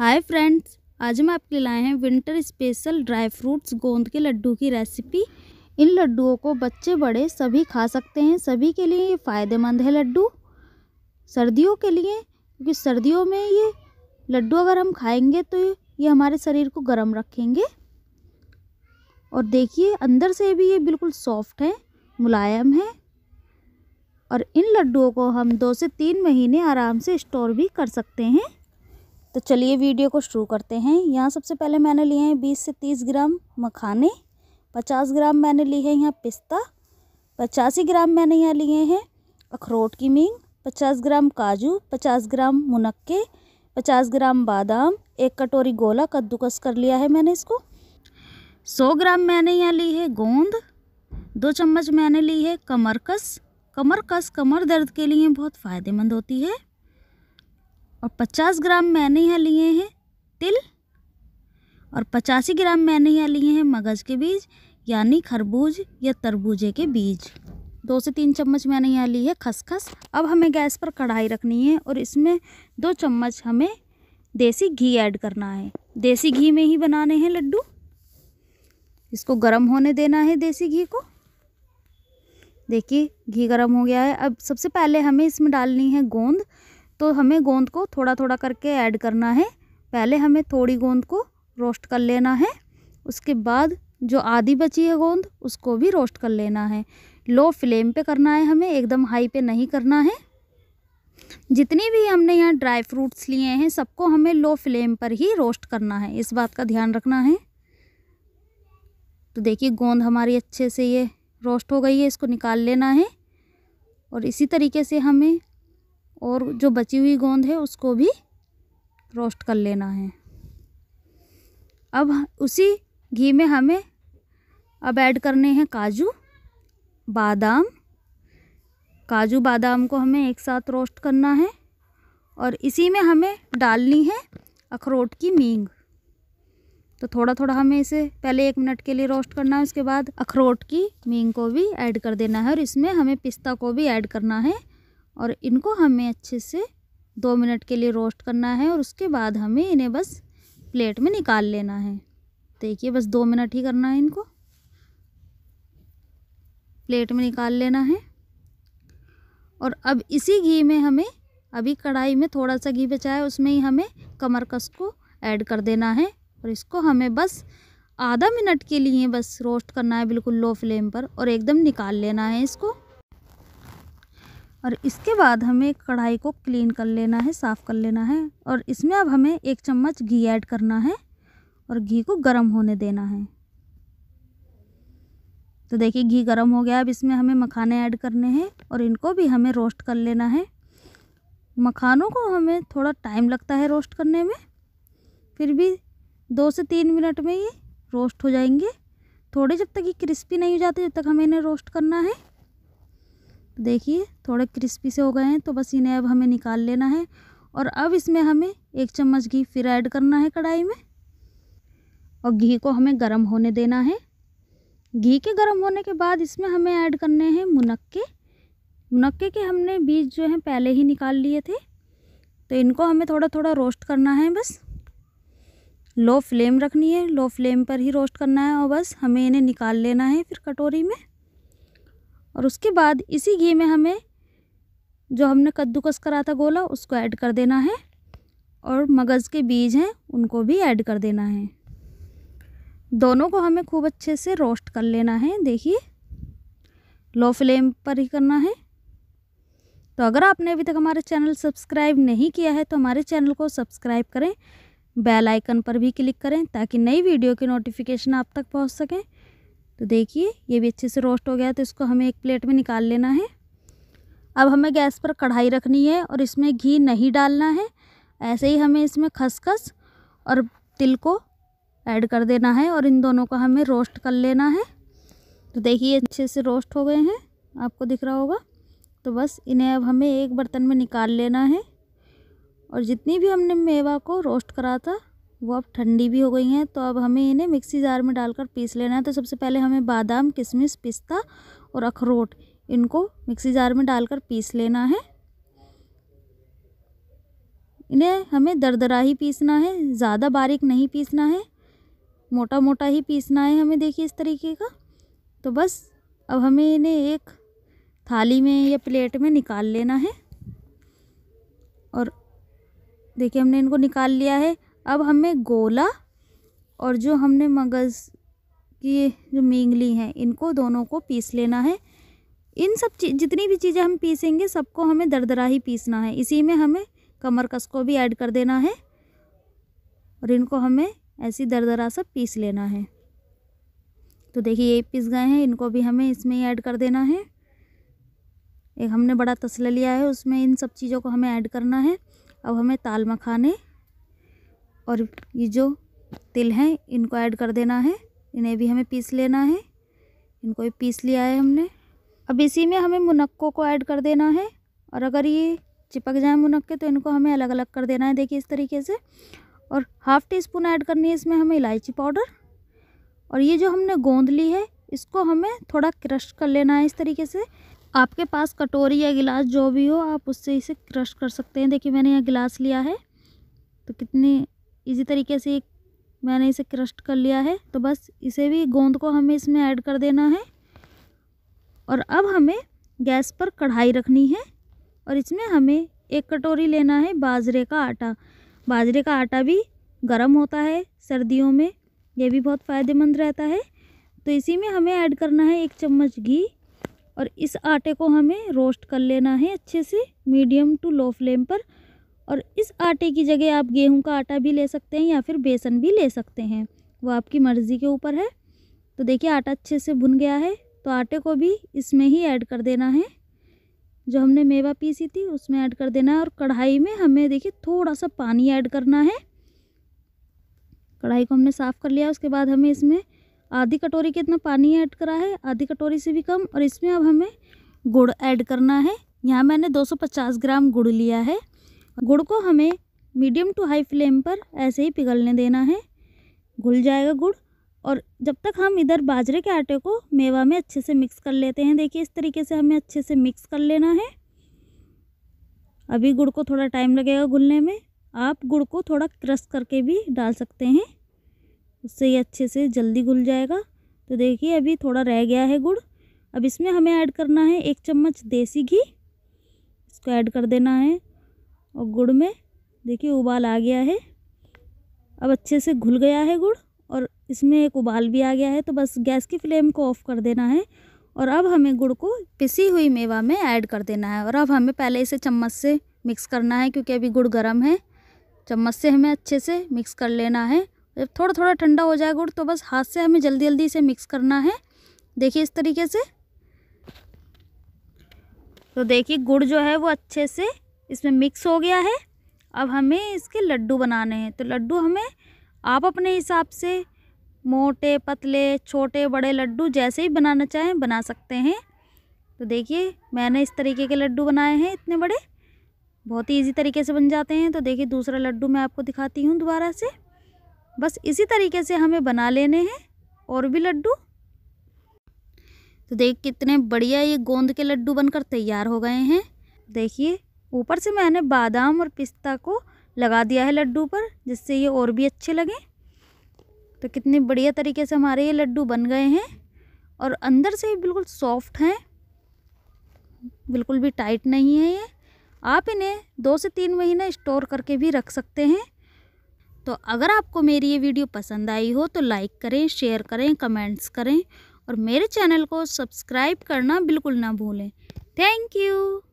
hi friends आज हम आपके लाए हैं विंटर स्पेशल ड्राई फ्रूट्स गोंद के लड्डू की रेसिपी इन लड्डुओं को बच्चे बड़े सभी खा सकते हैं सभी के लिए ये फ़ायदेमंद है लड्डू सर्दियों के लिए क्योंकि सर्दियों में ये लड्डू अगर हम खाएंगे तो ये हमारे शरीर को गर्म रखेंगे और देखिए अंदर से भी ये बिल्कुल सॉफ्ट है मुलायम है और इन लड्डुओं को हम दो से तीन महीने आराम से स्टोर भी कर सकते हैं तो चलिए वीडियो को शुरू करते हैं यहाँ सबसे पहले मैंने लिए हैं बीस से तीस ग्राम मखाने पचास ग्राम मैंने लिए हैं यहाँ पिस्ता पचासी ग्राम मैंने यहाँ लिए हैं अखरोट की मींग पचास ग्राम काजू पचास ग्राम मुनक्के पचास ग्राम बादाम एक कटोरी गोला कद्दूकस कर लिया है मैंने इसको सौ ग्राम मैंने यहाँ ली है गोंद दो चम्मच मैंने ली है कमरकस कमरकस कमर दर्द के लिए बहुत फ़ायदेमंद होती है और पचास ग्राम मैंने यहाँ लिए हैं तिल और पचासी ग्राम मैंने यहाँ लिए हैं मगज़ के बीज यानी खरबूज या तरबूजे के बीज दो से तीन चम्मच मैंने यहाँ ली है खसखस अब हमें गैस पर कढ़ाई रखनी है और इसमें दो चम्मच हमें देसी घी ऐड करना है देसी घी में ही बनाने हैं लड्डू इसको गर्म होने देना है देसी घी को देखिए घी गर्म हो गया है अब सबसे पहले हमें इसमें डालनी है गोंद तो हमें गोंद को थोड़ा थोड़ा करके ऐड करना है पहले हमें थोड़ी गोंद को रोस्ट कर लेना है उसके बाद जो आधी बची है गोंद उसको भी रोस्ट कर लेना है लो फ्लेम पे करना है हमें एकदम हाई पे नहीं करना है जितनी भी हमने यहाँ ड्राई फ्रूट्स लिए हैं सबको हमें लो फ्लेम पर ही रोस्ट करना है इस बात का ध्यान रखना है तो देखिए गोंद हमारी अच्छे से ये रोस्ट हो गई है इसको निकाल लेना है और इसी तरीके से हमें और जो बची हुई गोंद है उसको भी रोस्ट कर लेना है अब उसी घी में हमें अब ऐड करने हैं काजू बादाम काजू बादाम को हमें एक साथ रोस्ट करना है और इसी में हमें डालनी है अखरोट की मींग तो थोड़ा थोड़ा हमें इसे पहले एक मिनट के लिए रोस्ट करना है उसके बाद अखरोट की मींग को भी ऐड कर देना है और इसमें हमें पिस्ता को भी ऐड करना है और इनको हमें अच्छे से दो मिनट के लिए रोस्ट करना है और उसके बाद हमें इन्हें बस प्लेट में निकाल लेना है देखिए बस दो मिनट ही करना है इनको प्लेट में निकाल लेना है और अब इसी घी में हमें अभी कढ़ाई में थोड़ा सा घी बचा है उसमें ही हमें कमरकस को ऐड कर देना है और इसको हमें बस आधा मिनट के लिए बस रोस्ट करना है बिल्कुल लो फ्लेम पर और एकदम निकाल लेना है इसको और इसके बाद हमें कढ़ाई को क्लीन कर लेना है साफ़ कर लेना है और इसमें अब हमें एक चम्मच घी ऐड करना है और घी को गर्म होने देना है तो देखिए घी गर्म हो गया अब इसमें हमें मखाने ऐड करने हैं और इनको भी हमें रोस्ट कर लेना है मखानों को हमें थोड़ा टाइम लगता है रोस्ट करने में फिर भी दो से तीन मिनट में ये रोस्ट हो जाएंगे थोड़े जब तक ये क्रिस्पी नहीं हो जाते जब तक हमें इन्हें रोस्ट करना है देखिए थोड़े क्रिस्पी से हो गए हैं तो बस इन्हें अब हमें निकाल लेना है और अब इसमें हमें एक चम्मच घी फिर ऐड करना है कढ़ाई में और घी को हमें गर्म होने देना है घी के गर्म होने के बाद इसमें हमें ऐड करने हैं मुनक्के मुनक्के के हमने बीज जो हैं पहले ही निकाल लिए थे तो इनको हमें थोड़ा थोड़ा रोस्ट करना है बस लो फ्लेम रखनी है लो फ्लेम पर ही रोस्ट करना है और बस हमें इन्हें निकाल लेना है फिर कटोरी में और उसके बाद इसी घी में हमें जो हमने कद्दूकस करा था गोला उसको ऐड कर देना है और मगज़ के बीज हैं उनको भी ऐड कर देना है दोनों को हमें खूब अच्छे से रोस्ट कर लेना है देखिए लो फ्लेम पर ही करना है तो अगर आपने अभी तक हमारे चैनल सब्सक्राइब नहीं किया है तो हमारे चैनल को सब्सक्राइब करें बेल आइकन पर भी क्लिक करें ताकि नई वीडियो की नोटिफिकेशन आप तक पहुंच सकें तो देखिए ये भी अच्छे से रोस्ट हो गया तो इसको हमें एक प्लेट में निकाल लेना है अब हमें गैस पर कढ़ाई रखनी है और इसमें घी नहीं डालना है ऐसे ही हमें इसमें खसखस और तिल को ऐड कर देना है और इन दोनों को हमें रोस्ट कर लेना है तो देखिए अच्छे से रोस्ट हो गए हैं आपको दिख रहा होगा तो बस इन्हें अब हमें एक बर्तन में निकाल लेना है और जितनी भी हमने मेवा को रोस्ट करा था वो अब ठंडी भी हो गई हैं तो अब हमें इन्हें मिक्सी जार में डालकर पीस लेना है तो सबसे पहले हमें बादाम किशमिश पिस्ता और अखरोट इनको मिक्सी जार में डालकर पीस लेना है इन्हें हमें दरदरा ही पीसना है ज़्यादा बारीक नहीं पीसना है मोटा मोटा ही पीसना है हमें देखिए इस तरीके का तो बस अब हमें इन्हें एक थाली में या प्लेट में निकाल लेना है और देखिए हमने इनको निकाल लिया है अब हमें गोला और जो हमने मगज़ की जो मींगली हैं इनको दोनों को पीस लेना है इन सब चीज जितनी भी चीज़ें हम पीसेंगे सबको हमें दरदरा ही पीसना है इसी में हमें कमर कस को भी ऐड कर देना है और इनको हमें ऐसी दरदरा सब पीस लेना है तो देखिए ये पीस गए हैं इनको भी हमें इसमें ऐड कर देना है एक हमने बड़ा तसला लिया है उसमें इन सब चीज़ों को हमें ऐड करना है अब हमें ताल मखाने और ये जो तिल हैं इनको ऐड कर देना है इन्हें भी हमें पीस लेना है इनको भी पीस लिया है हमने अब इसी में हमें मुनक्कों को ऐड कर देना है और अगर ये चिपक जाए मुनक्के तो इनको हमें अलग अलग कर देना है देखिए इस तरीके से और हाफ़ टी स्पून ऐड करनी है इसमें हमें इलायची पाउडर और ये जो हमने गोंद ली है इसको हमें थोड़ा क्रश कर लेना है इस तरीके से आपके पास कटोरी या गिलास जो भी हो आप उससे इसे क्रश कर सकते हैं देखिए मैंने यहाँ गिलास लिया है तो कितनी इसी तरीके से मैंने इसे क्रस्ट कर लिया है तो बस इसे भी गोंद को हमें इसमें ऐड कर देना है और अब हमें गैस पर कढ़ाई रखनी है और इसमें हमें एक कटोरी लेना है बाजरे का आटा बाजरे का आटा भी गर्म होता है सर्दियों में यह भी बहुत फ़ायदेमंद रहता है तो इसी में हमें ऐड करना है एक चम्मच घी और इस आटे को हमें रोस्ट कर लेना है अच्छे से मीडियम टू लो फ्लेम पर और इस आटे की जगह आप गेहूं का आटा भी ले सकते हैं या फिर बेसन भी ले सकते हैं वो आपकी मर्ज़ी के ऊपर है तो देखिए आटा अच्छे से भुन गया है तो आटे को भी इसमें ही ऐड कर देना है जो हमने मेवा पीसी थी उसमें ऐड कर देना है और कढ़ाई में हमें देखिए थोड़ा सा पानी ऐड करना है कढ़ाई को हमने साफ़ कर लिया उसके बाद हमें इसमें आधी कटोरी के इतना पानी ऐड करा है आधी कटोरी से भी कम और इसमें अब हमें गुड़ ऐड करना है यहाँ मैंने 250 ग्राम गुड़ लिया है गुड़ को हमें मीडियम टू हाई फ्लेम पर ऐसे ही पिघलने देना है घुल जाएगा गुड़ और जब तक हम इधर बाजरे के आटे को मेवा में अच्छे से मिक्स कर लेते हैं देखिए इस तरीके से हमें अच्छे से मिक्स कर लेना है अभी गुड़ को थोड़ा टाइम लगेगा घुलने में आप गुड़ को थोड़ा क्रश करके भी डाल सकते हैं उससे ये अच्छे से जल्दी घुल जाएगा तो देखिए अभी थोड़ा रह गया है गुड़ अब इसमें हमें ऐड करना है एक चम्मच देसी घी इसको ऐड कर देना है और गुड़ में देखिए उबाल आ गया है अब अच्छे से घुल गया है गुड़ और इसमें एक उबाल भी आ गया है तो बस गैस की फ्लेम को ऑफ़ कर देना है और अब हमें गुड़ को पिसी हुई मेवा में ऐड कर देना है और अब हमें पहले इसे चम्मच से मिक्स करना है क्योंकि अभी गुड़ गर्म है चम्मच से हमें अच्छे से मिक्स कर लेना है जब थोड़ा थोड़ा ठंडा हो जाए गुड़ तो बस हाथ से हमें जल्दी जल्दी इसे मिक्स करना है देखिए इस तरीके से तो देखिए गुड़ जो है वो अच्छे से इसमें मिक्स हो गया है अब हमें इसके लड्डू बनाने हैं तो लड्डू हमें आप अपने हिसाब से मोटे पतले छोटे बड़े लड्डू जैसे ही बनाना चाहें बना सकते हैं तो देखिए मैंने इस तरीके के लड्डू बनाए हैं इतने बड़े बहुत ही ईजी तरीके से बन जाते हैं तो देखिए दूसरा लड्डू मैं आपको दिखाती हूँ दोबारा से बस इसी तरीके से हमें बना लेने हैं और भी लड्डू तो देख कितने बढ़िया ये गोंद के लड्डू बनकर तैयार हो गए हैं देखिए ऊपर से मैंने बादाम और पिस्ता को लगा दिया है लड्डू पर जिससे ये और भी अच्छे लगें तो कितने बढ़िया तरीके से हमारे ये लड्डू बन गए हैं और अंदर से बिल्कुल सॉफ्ट हैं बिल्कुल भी टाइट नहीं है ये आप इन्हें दो से तीन महीने स्टोर करके भी रख सकते हैं तो अगर आपको मेरी ये वीडियो पसंद आई हो तो लाइक करें शेयर करें कमेंट्स करें और मेरे चैनल को सब्सक्राइब करना बिल्कुल ना भूलें थैंक यू